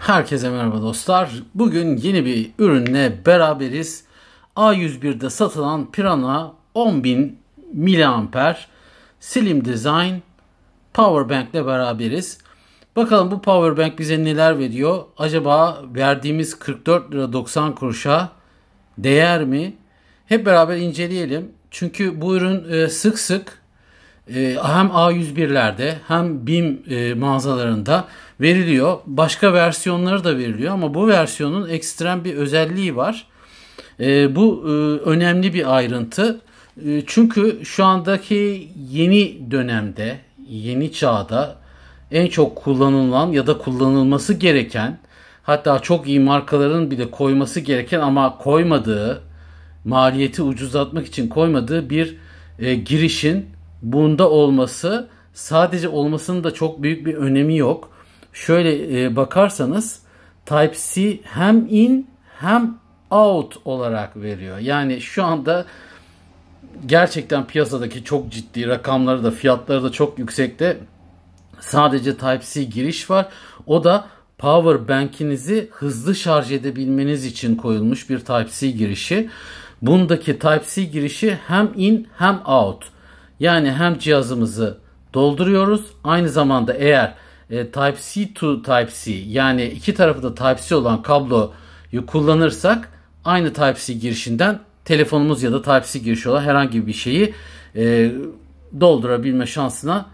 Herkese merhaba dostlar. Bugün yeni bir ürünle beraberiz. A101'de satılan Pirana 10.000 mAh Slim Design Powerbank ile beraberiz. Bakalım bu power bank bize neler veriyor? Acaba verdiğimiz 44 lira 90 kuruşa değer mi? Hep beraber inceleyelim. Çünkü bu ürün e, sık sık e, hem A101'lerde hem BİM e, mağazalarında veriliyor. Başka versiyonları da veriliyor ama bu versiyonun ekstrem bir özelliği var. E, bu e, önemli bir ayrıntı. E, çünkü şu andaki yeni dönemde, yeni çağda en çok kullanılan ya da kullanılması gereken hatta çok iyi markaların bile koyması gereken ama koymadığı maliyeti ucuzlatmak için koymadığı bir e, girişin bunda olması sadece olmasının da çok büyük bir önemi yok şöyle e, bakarsanız Type-C hem in hem out olarak veriyor. Yani şu anda gerçekten piyasadaki çok ciddi rakamları da fiyatları da çok yüksekte sadece Type-C giriş var. O da power bank'inizi hızlı şarj edebilmeniz için koyulmuş bir Type-C girişi. Bundaki Type-C girişi hem in hem out. Yani hem cihazımızı dolduruyoruz. Aynı zamanda eğer e, Type-C to Type-C yani iki tarafı da Type-C olan kabloyu kullanırsak aynı Type-C girişinden telefonumuz ya da Type-C girişi olan herhangi bir şeyi e, doldurabilme şansına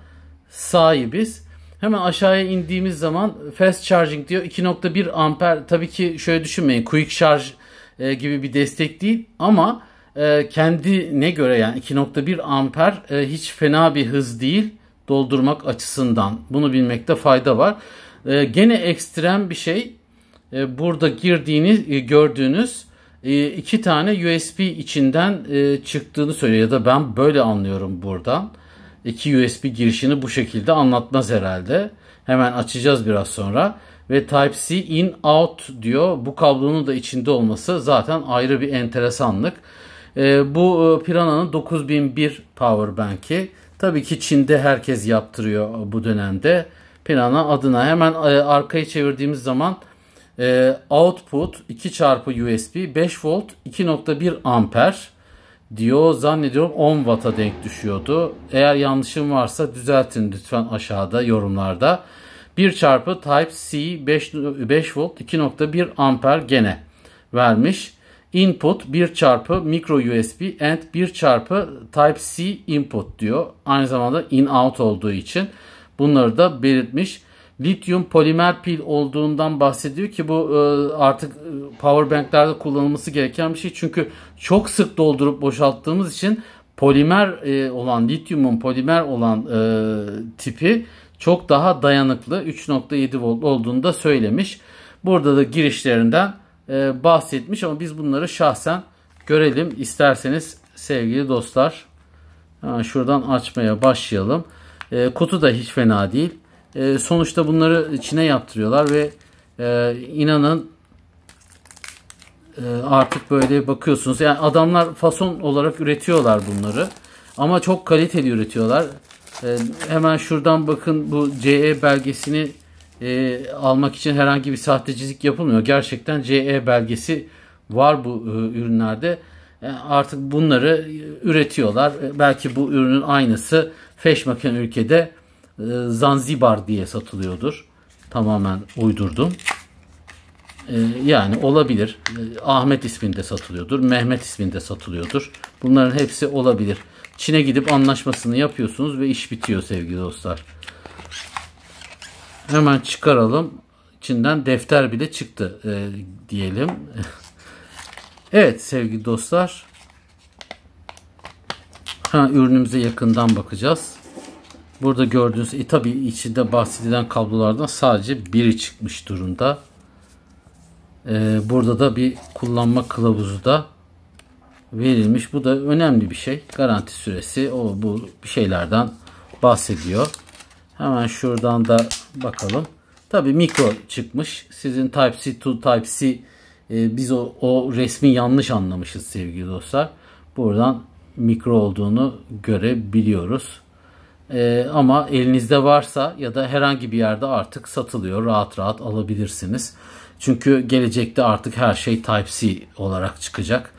sahibiz. Hemen aşağıya indiğimiz zaman fast charging diyor 2.1 amper tabii ki şöyle düşünmeyin quick charge e, gibi bir destek değil ama e, kendine göre yani 2.1 amper e, hiç fena bir hız değil doldurmak açısından bunu bilmekte fayda var. E, gene ekstrem bir şey e, burada girdiğiniz e, gördüğünüz e, iki tane USB içinden e, çıktığını söylüyor ya da ben böyle anlıyorum buradan. İki USB girişini bu şekilde anlatmaz herhalde. Hemen açacağız biraz sonra. Ve Type-C in out diyor. Bu kablonun da içinde olması zaten ayrı bir enteresanlık. E, bu e, Piranha'nın 9001 powerbank'i. Tabii ki Çin'de herkes yaptırıyor bu dönemde. Plana adına hemen e, arkayı çevirdiğimiz zaman e, output 2 çarpı USB 5 volt 2.1 amper diyor. Zannediyorum 10 watt'a denk düşüyordu. Eğer yanlışım varsa düzeltin lütfen aşağıda yorumlarda. 1 çarpı Type-C 5, 5 volt 2.1 amper gene vermiş input 1 çarpı micro USB and 1 çarpı Type-C input diyor. Aynı zamanda in-out olduğu için bunları da belirtmiş. Lityum polimer pil olduğundan bahsediyor ki bu e, artık e, power banklerde kullanılması gereken bir şey. Çünkü çok sık doldurup boşalttığımız için polimer e, olan lityumun polimer olan tipi çok daha dayanıklı 3.7 volt olduğunu da söylemiş. Burada da girişlerinden e, bahsetmiş ama biz bunları şahsen görelim isterseniz sevgili dostlar. şuradan açmaya başlayalım. E, kutu da hiç fena değil. E, sonuçta bunları Çin'e yaptırıyorlar ve e, inanın e, artık böyle bakıyorsunuz. Yani adamlar fason olarak üretiyorlar bunları. Ama çok kaliteli üretiyorlar. E, hemen şuradan bakın bu CE belgesini e, almak için herhangi bir sahtecilik yapılmıyor. Gerçekten CE belgesi var bu e, ürünlerde. E, artık bunları üretiyorlar. E, belki bu ürünün aynısı Feşmaken ülkede e, Zanzibar diye satılıyordur. Tamamen uydurdum. E, yani olabilir. E, Ahmet isminde satılıyordur. Mehmet isminde satılıyordur. Bunların hepsi olabilir. Çin'e gidip anlaşmasını yapıyorsunuz ve iş bitiyor sevgili dostlar. Hemen çıkaralım. İçinden defter bile çıktı e, diyelim. evet sevgili dostlar. Ha, ürünümüze yakından bakacağız. Burada gördüğünüz e, tabi içinde bahsedilen kablolardan sadece biri çıkmış durumda. Ee, burada da bir kullanma kılavuzu da verilmiş. Bu da önemli bir şey. Garanti süresi o bu bir şeylerden bahsediyor. Hemen şuradan da bakalım. Tabi mikro çıkmış. Sizin Type-C to Type-C e, biz o, o resmi yanlış anlamışız sevgili dostlar. Buradan mikro olduğunu görebiliyoruz. E, ama elinizde varsa ya da herhangi bir yerde artık satılıyor. Rahat rahat alabilirsiniz. Çünkü gelecekte artık her şey Type-C olarak çıkacak.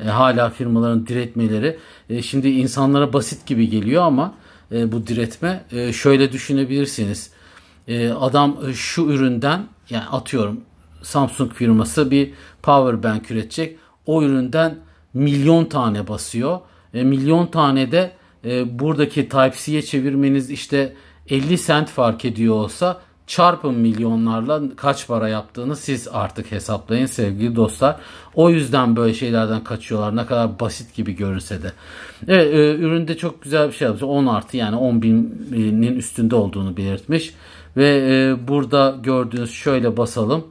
E, hala firmaların diretmeleri e, şimdi insanlara basit gibi geliyor ama e, bu diretme. E, şöyle düşünebilirsiniz. E, adam şu üründen yani atıyorum Samsung firması bir power bank üretecek. O üründen milyon tane basıyor. E, milyon tane de e, buradaki Type-C'ye çevirmeniz işte 50 sent fark ediyor olsa çarpın milyonlarla kaç para yaptığını siz artık hesaplayın sevgili dostlar. O yüzden böyle şeylerden kaçıyorlar ne kadar basit gibi görünse de. Evet e, üründe çok güzel bir şey yapmış 10 artı yani 10 binin üstünde olduğunu belirtmiş. Ve e, burada gördüğünüz şöyle basalım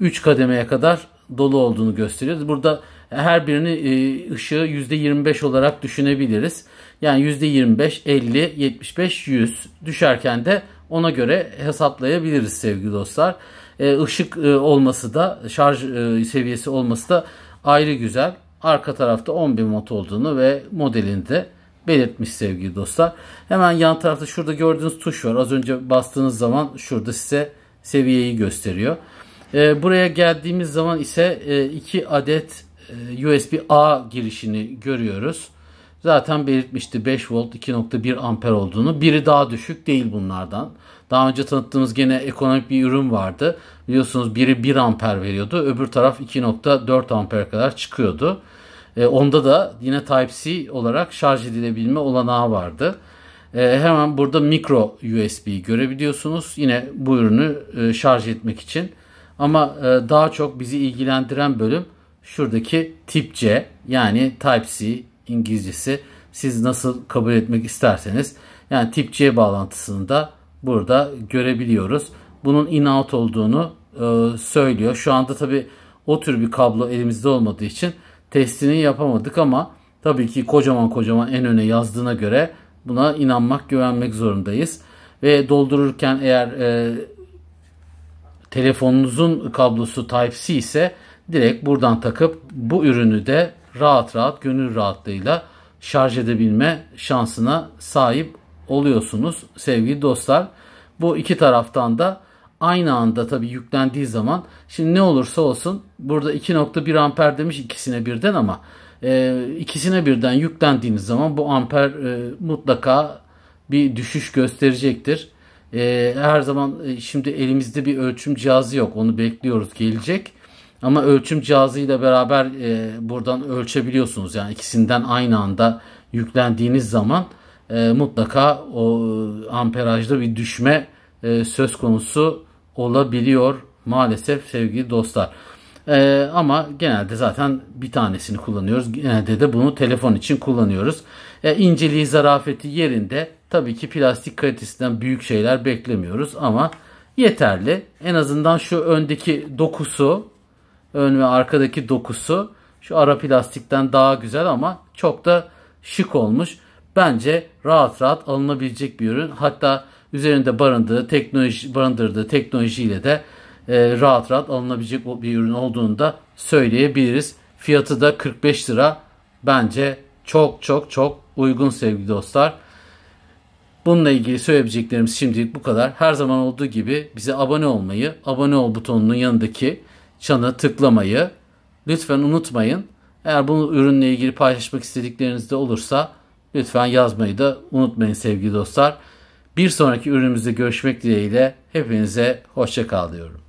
3 kademeye kadar dolu olduğunu gösteriyoruz. Burada her birini e, ışığı %25 olarak düşünebiliriz. Yani %25, 50, 75, 100 düşerken de ona göre hesaplayabiliriz sevgili dostlar. E, ışık e, olması da şarj e, seviyesi olması da ayrı güzel. Arka tarafta 10.000 watt olduğunu ve modelini de belirtmiş sevgili dostlar. Hemen yan tarafta şurada gördüğünüz tuş var. Az önce bastığınız zaman şurada size seviyeyi gösteriyor. E, buraya geldiğimiz zaman ise 2 e, adet e, USB A girişini görüyoruz zaten belirtmişti 5 volt 2.1 amper olduğunu. Biri daha düşük değil bunlardan. Daha önce tanıttığımız gene ekonomik bir ürün vardı. Biliyorsunuz biri 1 amper veriyordu. Öbür taraf 2.4 amper kadar çıkıyordu. E, onda da yine Type-C olarak şarj edilebilme olanağı vardı. E, hemen burada mikro USB'yi görebiliyorsunuz. Yine bu ürünü e, şarj etmek için. Ama e, daha çok bizi ilgilendiren bölüm şuradaki tip C yani Type-C İngilizcesi. Siz nasıl kabul etmek isterseniz. Yani tip C bağlantısını da burada görebiliyoruz. Bunun in-out olduğunu e, söylüyor. Şu anda tabii o tür bir kablo elimizde olmadığı için testini yapamadık ama tabii ki kocaman kocaman en öne yazdığına göre buna inanmak, güvenmek zorundayız. Ve doldururken eğer e, telefonunuzun kablosu Type-C ise direkt buradan takıp bu ürünü de rahat rahat gönül rahatlığıyla şarj edebilme şansına sahip oluyorsunuz sevgili dostlar. Bu iki taraftan da aynı anda tabii yüklendiği zaman şimdi ne olursa olsun burada 2.1 amper demiş ikisine birden ama e, ikisine birden yüklendiğiniz zaman bu amper e, mutlaka bir düşüş gösterecektir. E, her zaman e, şimdi elimizde bir ölçüm cihazı yok onu bekliyoruz gelecek. Ama ölçüm cihazıyla beraber e, buradan ölçebiliyorsunuz. Yani ikisinden aynı anda yüklendiğiniz zaman e, mutlaka o e, amperajda bir düşme e, söz konusu olabiliyor maalesef sevgili dostlar. E, ama genelde zaten bir tanesini kullanıyoruz. Genelde de bunu telefon için kullanıyoruz. E, inceliği, zarafeti yerinde. Tabii ki plastik kalitesinden büyük şeyler beklemiyoruz ama yeterli. En azından şu öndeki dokusu ön ve arkadaki dokusu şu ara plastikten daha güzel ama çok da şık olmuş. Bence rahat rahat alınabilecek bir ürün. Hatta üzerinde barındığı teknoloji barındırdığı teknolojiyle de e, rahat rahat alınabilecek bir ürün olduğunu da söyleyebiliriz. Fiyatı da 45 lira. Bence çok çok çok uygun sevgili dostlar. Bununla ilgili söyleyebileceklerimiz şimdilik bu kadar. Her zaman olduğu gibi bize abone olmayı, abone ol butonunun yanındaki çana tıklamayı lütfen unutmayın. Eğer bu ürünle ilgili paylaşmak istedikleriniz de olursa lütfen yazmayı da unutmayın sevgili dostlar. Bir sonraki ürünümüzde görüşmek dileğiyle hepinize hoşça kal diyorum.